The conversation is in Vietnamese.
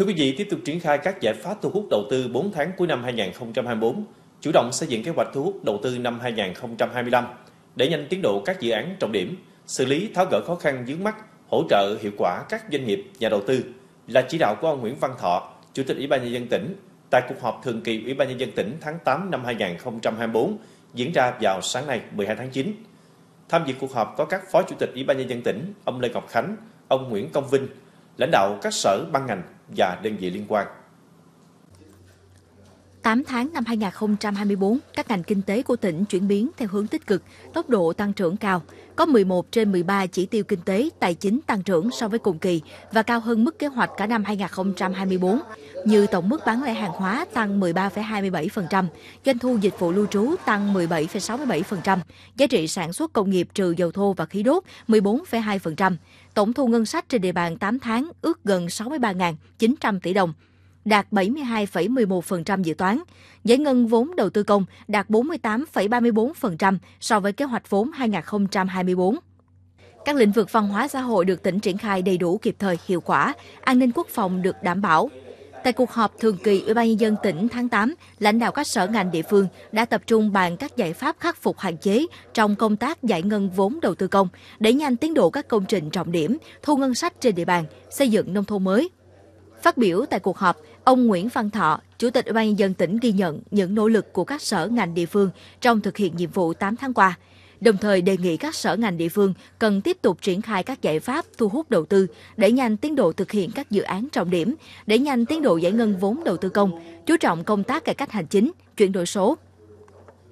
Thưa quý vị, tiếp tục triển khai các giải pháp thu hút đầu tư 4 tháng cuối năm 2024, chủ động xây dựng kế hoạch thu hút đầu tư năm 2025 để nhanh tiến độ các dự án trọng điểm, xử lý tháo gỡ khó khăn vướng mắt, hỗ trợ hiệu quả các doanh nghiệp, nhà đầu tư là chỉ đạo của ông Nguyễn Văn Thọ, Chủ tịch Ủy ban nhân dân tỉnh tại cuộc họp thường kỳ Ủy ban nhân dân tỉnh tháng 8 năm 2024 diễn ra vào sáng nay 12 tháng 9. Tham dự cuộc họp có các Phó Chủ tịch Ủy ban nhân dân tỉnh, ông Lê Ngọc Khánh, ông Nguyễn Công Vinh, lãnh đạo các sở ban ngành, và đơn vị liên quan. 8 tháng năm 2024, các ngành kinh tế của tỉnh chuyển biến theo hướng tích cực, tốc độ tăng trưởng cao. Có 11 trên 13 chỉ tiêu kinh tế, tài chính tăng trưởng so với cùng kỳ và cao hơn mức kế hoạch cả năm 2024, như tổng mức bán lẻ hàng hóa tăng 13,27%, doanh thu dịch vụ lưu trú tăng 17,67%, giá trị sản xuất công nghiệp trừ dầu thô và khí đốt 14,2%, tổng thu ngân sách trên địa bàn 8 tháng ước gần 63.900 tỷ đồng, đạt 72,11% dự toán. Giải ngân vốn đầu tư công đạt 48,34% so với kế hoạch vốn 2024. Các lĩnh vực văn hóa xã hội được tỉnh triển khai đầy đủ kịp thời hiệu quả, an ninh quốc phòng được đảm bảo, Tại cuộc họp thường kỳ Ủy ban nhân dân tỉnh tháng 8, lãnh đạo các sở ngành địa phương đã tập trung bàn các giải pháp khắc phục hạn chế trong công tác giải ngân vốn đầu tư công, đẩy nhanh tiến độ các công trình trọng điểm, thu ngân sách trên địa bàn, xây dựng nông thôn mới. Phát biểu tại cuộc họp, ông Nguyễn Văn Thọ, Chủ tịch Ủy ban nhân dân tỉnh ghi nhận những nỗ lực của các sở ngành địa phương trong thực hiện nhiệm vụ 8 tháng qua đồng thời đề nghị các sở ngành địa phương cần tiếp tục triển khai các giải pháp thu hút đầu tư, để nhanh tiến độ thực hiện các dự án trọng điểm, để nhanh tiến độ giải ngân vốn đầu tư công, chú trọng công tác cải cách hành chính, chuyển đổi số,